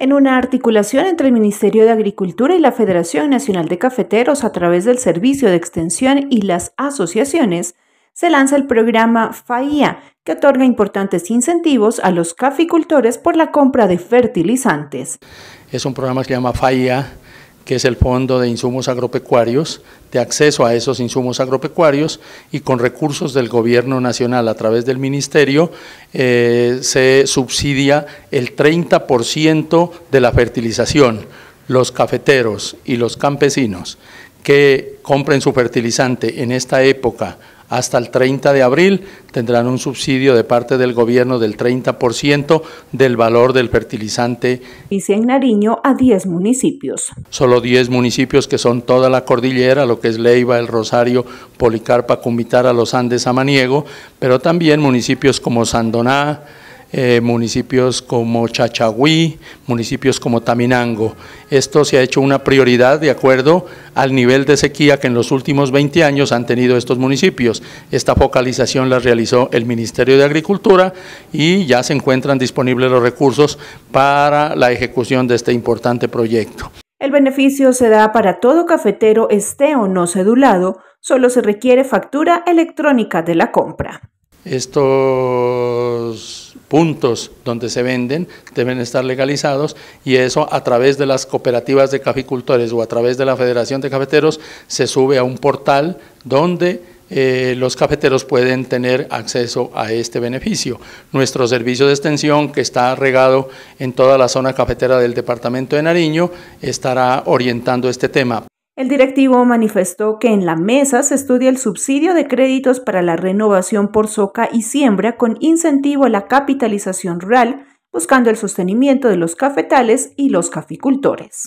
En una articulación entre el Ministerio de Agricultura y la Federación Nacional de Cafeteros a través del Servicio de Extensión y las asociaciones, se lanza el programa FAIA, que otorga importantes incentivos a los caficultores por la compra de fertilizantes. Es un programa que se llama FAIA, que es el Fondo de Insumos Agropecuarios, de acceso a esos insumos agropecuarios y con recursos del Gobierno Nacional a través del Ministerio eh, se subsidia el 30% de la fertilización, los cafeteros y los campesinos que compren su fertilizante en esta época hasta el 30 de abril tendrán un subsidio de parte del gobierno del 30% del valor del fertilizante. Y se Nariño a 10 municipios. Solo 10 municipios que son toda la cordillera, lo que es Leiva, El Rosario, Policarpa, a Los Andes, Amaniego, pero también municipios como Sandoná, eh, municipios como Chachagüí, municipios como Taminango. Esto se ha hecho una prioridad de acuerdo al nivel de sequía que en los últimos 20 años han tenido estos municipios. Esta focalización la realizó el Ministerio de Agricultura y ya se encuentran disponibles los recursos para la ejecución de este importante proyecto. El beneficio se da para todo cafetero esté o no cedulado, solo se requiere factura electrónica de la compra estos puntos donde se venden deben estar legalizados y eso a través de las cooperativas de caficultores o a través de la Federación de Cafeteros se sube a un portal donde eh, los cafeteros pueden tener acceso a este beneficio. Nuestro servicio de extensión, que está regado en toda la zona cafetera del departamento de Nariño, estará orientando este tema. El directivo manifestó que en la mesa se estudia el subsidio de créditos para la renovación por soca y siembra con incentivo a la capitalización rural, buscando el sostenimiento de los cafetales y los caficultores.